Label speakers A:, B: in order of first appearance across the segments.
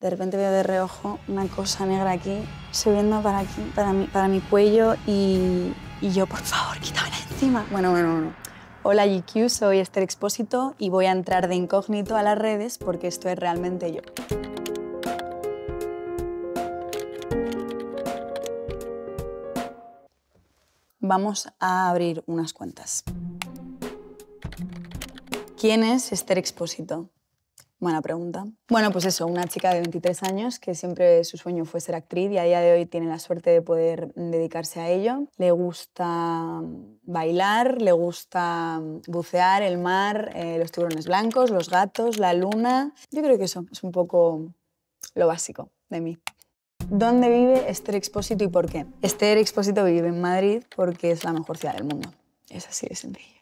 A: De repente veo de reojo una cosa negra aquí, subiendo para aquí, para mi, para mi cuello y, yo, por favor, quítamela encima. Bueno, bueno, bueno. Hola GQ, soy Esther Expósito y voy a entrar de incógnito a las redes porque esto es realmente yo. Vamos a abrir unas cuentas. ¿Quién es Esther Expósito? Buena pregunta. Bueno, pues eso, una chica de 23 años que siempre su sueño fue ser actriz y a día de hoy tiene la suerte de poder mm, dedicarse a ello. Le gusta mm, bailar, le gusta mm, bucear, el mar, eh, los tiburones blancos, los gatos, la luna. Yo creo que eso es un poco lo básico de mí. ¿Dónde vive Esther Expósito y por qué? Esther Expósito vive en Madrid porque es la mejor ciudad del mundo. Es así de sencillo.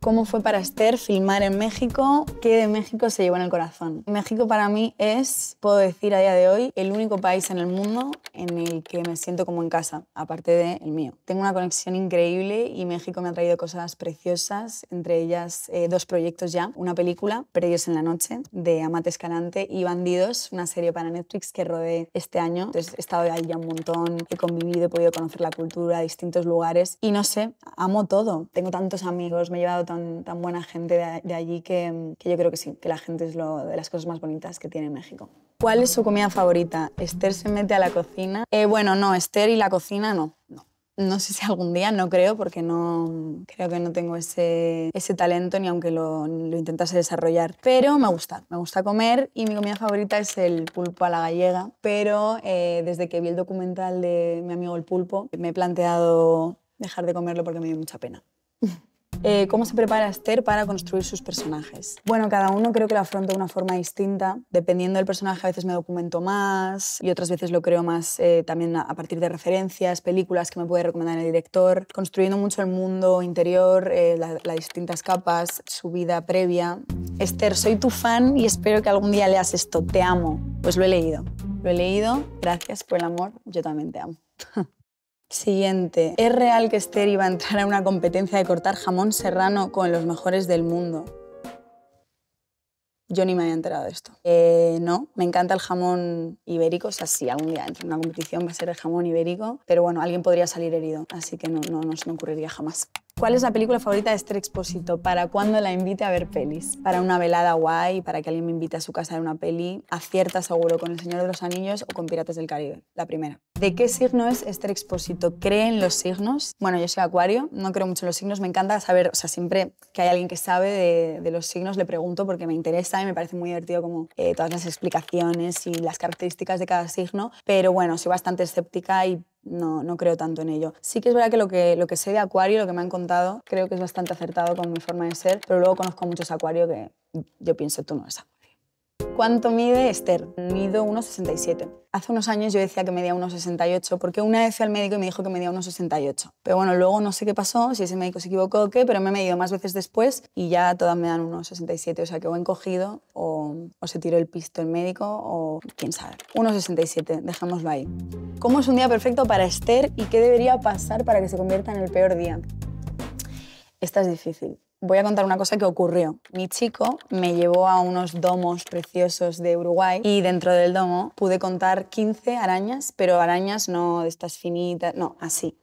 A: ¿Cómo fue para Esther filmar en México? ¿Qué de México se llevó en el corazón? México para mí es, puedo decir a día de hoy, el único país en el mundo en el que me siento como en casa, aparte del mío. Tengo una conexión increíble y México me ha traído cosas preciosas, entre ellas eh, dos proyectos ya. Una película, Perdidos en la Noche, de Amate Escalante, y Bandidos, una serie para Netflix que rodé este año. he estado ahí ya un montón, he convivido, he podido conocer la cultura, distintos lugares y no sé, amo todo. Tengo tantos amigos, me he llevado tan, buena gente de, allí que, yo creo que sí, que la gente es lo, de las cosas más bonitas que tiene México. ¿Cuál es su comida favorita? ¿Esther se mete a la cocina? Eh, bueno, no, Esther y la cocina no, no. No sé si algún día, no creo, porque no creo que no tengo ese, ese talento ni aunque lo, intentase desarrollar. Pero me gusta, me gusta comer y mi comida favorita es el pulpo a la gallega. Pero eh, desde que vi el documental de mi amigo el pulpo, me he planteado dejar de comerlo porque me dio mucha pena. Eh, cómo se prepara Esther para construir sus personajes. Bueno, cada uno creo que lo afronta de una forma distinta. Dependiendo del personaje, a veces me documento más y otras veces lo creo más eh, también a partir de referencias, películas que me puede recomendar el director, construyendo mucho el mundo interior, eh, las distintas capas, su vida previa. Esther, soy tu fan y espero que algún día leas esto. Te amo. Pues lo he leído. Lo he leído. Gracias por el amor. Yo también te amo. Siguiente. ¿Es real que Esther iba a entrar a una competencia de cortar jamón serrano con los mejores del mundo? Yo ni me había enterado de esto. Eh, no, me encanta el jamón ibérico. O sea, si algún día entra en una competición va a ser el jamón ibérico. Pero bueno, alguien podría salir herido. Así que no, nos no ocurriría jamás. ¿Cuál es la película favorita de Esther Expósito? ¿Para cuándo la invite a ver pelis? ¿Para una velada guay? ¿Para que alguien me invite a su casa a ver una peli? ¿Acierta seguro con El Señor de los Anillos o con Piratas del Caribe? La primera. ¿De qué signo es Esther Expósito? ¿Cree en los signos? Bueno, yo soy acuario, no creo mucho en los signos, me encanta saber, o sea, siempre que hay alguien que sabe de, los signos le pregunto porque me interesa y me parece muy divertido como eh, todas las explicaciones y las características de cada signo, pero bueno, soy bastante escéptica y no, no creo tanto en ello. Sí que es verdad que lo, que sé de Acuario, lo que me han contado, creo que es bastante acertado con mi forma de ser, pero luego conozco muchos Acuario que yo pienso, tú no es Acuario. ¿Cuánto mide Esther? Mido 1,67. Hace unos años yo decía que medía 1,68 porque una vez fui al médico y me dijo que medía 1,68. Pero bueno, luego no sé qué pasó, si ese médico se equivocó o qué, pero me he medido más veces después y ya todas me dan 1,67. O sea que o he encogido o, se tiró el pisto el médico o quién sabe. 1,67, dejémoslo ahí. ¿Cómo es un día perfecto para Esther y qué debería pasar para que se convierta en el peor día? Esta es difícil voy a contar una cosa que ocurrió. Mi chico me llevó a unos domos preciosos de Uruguay y dentro del domo pude contar 15 arañas, pero arañas no de estas finitas, no, así.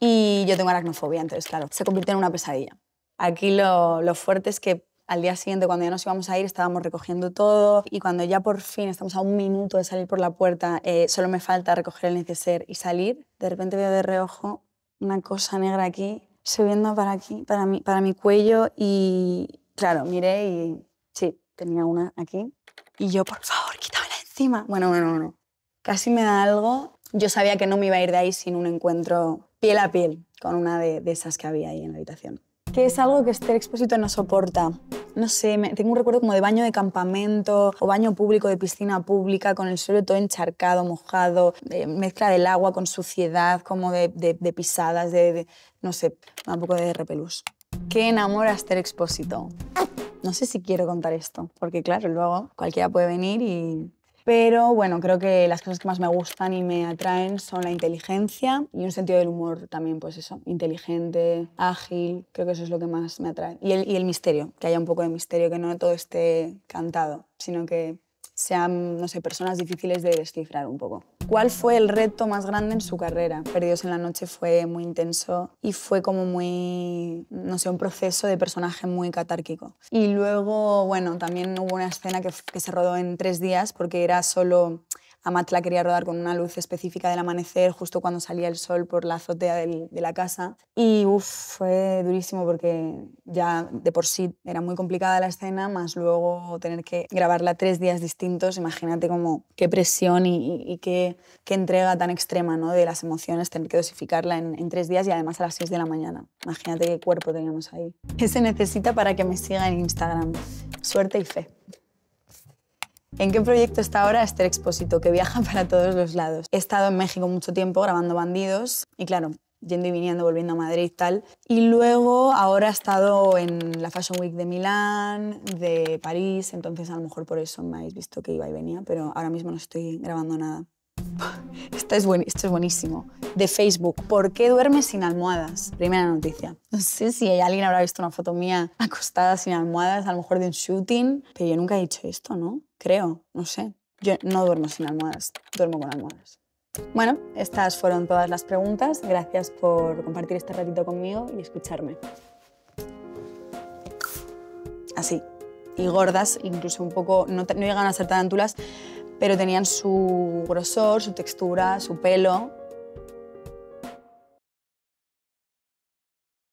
A: Y yo tengo aracnofobia, entonces, claro, se convirtió en una pesadilla. Aquí lo, fuerte es que al día siguiente, cuando ya nos íbamos a ir, estábamos recogiendo todo y cuando ya por fin estamos a un minuto de salir por la puerta, eh, solo me falta recoger el neceser y salir, de repente veo de reojo una cosa negra aquí subiendo para aquí, para mi, para mi cuello y claro, miré y sí, tenía una aquí. Y yo, por favor, la encima. Bueno, bueno, bueno. Casi me da algo. Yo sabía que no me iba a ir de ahí sin un encuentro piel a piel con una de, de esas que había ahí en la habitación. Que es algo que este expósito no soporta no sé, tengo un recuerdo como de baño de campamento o baño público de piscina pública con el suelo todo encharcado, mojado, mezcla del agua con suciedad, como de, pisadas, de, no sé, un poco de repelús. ¿Qué enamora Esther Expósito? No sé si quiero contar esto, porque claro, luego cualquiera puede venir y pero bueno, creo que las cosas que más me gustan y me atraen son la inteligencia y un sentido del humor también, pues eso, inteligente, ágil, creo que eso es lo que más me atrae. Y el, y el misterio, que haya un poco de misterio, que no todo esté cantado, sino que sean, no sé, personas difíciles de descifrar un poco. ¿Cuál fue el reto más grande en su carrera? Perdidos en la noche fue muy intenso y fue como muy, no sé, un proceso de personaje muy catárquico. Y luego, bueno, también hubo una escena que, que se rodó en tres días porque era solo Amat la quería rodar con una luz específica del amanecer, justo cuando salía el sol por la azotea de la casa. Y uf, fue durísimo porque ya de por sí era muy complicada la escena, más luego tener que grabarla tres días distintos, imagínate como qué presión y, qué, entrega tan extrema ¿no? de las emociones, tener que dosificarla en, tres días y además a las seis de la mañana. Imagínate qué cuerpo teníamos ahí. ¿Qué se necesita para que me siga en Instagram? Suerte y fe. ¿En qué proyecto está ahora Este Expósito, que viaja para todos los lados? He estado en México mucho tiempo grabando Bandidos y claro, yendo y viniendo, volviendo a Madrid y tal. Y luego ahora he estado en la Fashion Week de Milán, de París, entonces a lo mejor por eso me habéis visto que iba y venía, pero ahora mismo no estoy grabando nada. Esto es, es buenísimo. De Facebook. ¿Por qué duermes sin almohadas? Primera noticia. No sé si alguien habrá visto una foto mía acostada sin almohadas, a lo mejor de un shooting, pero yo nunca he dicho esto, ¿no? Creo, no sé. Yo no duermo sin almohadas, duermo con almohadas. Bueno, estas fueron todas las preguntas. Gracias por compartir este ratito conmigo y escucharme. Así. Y gordas, incluso un poco, no, no llegan a ser tarántulas, pero tenían su grosor, su textura, su pelo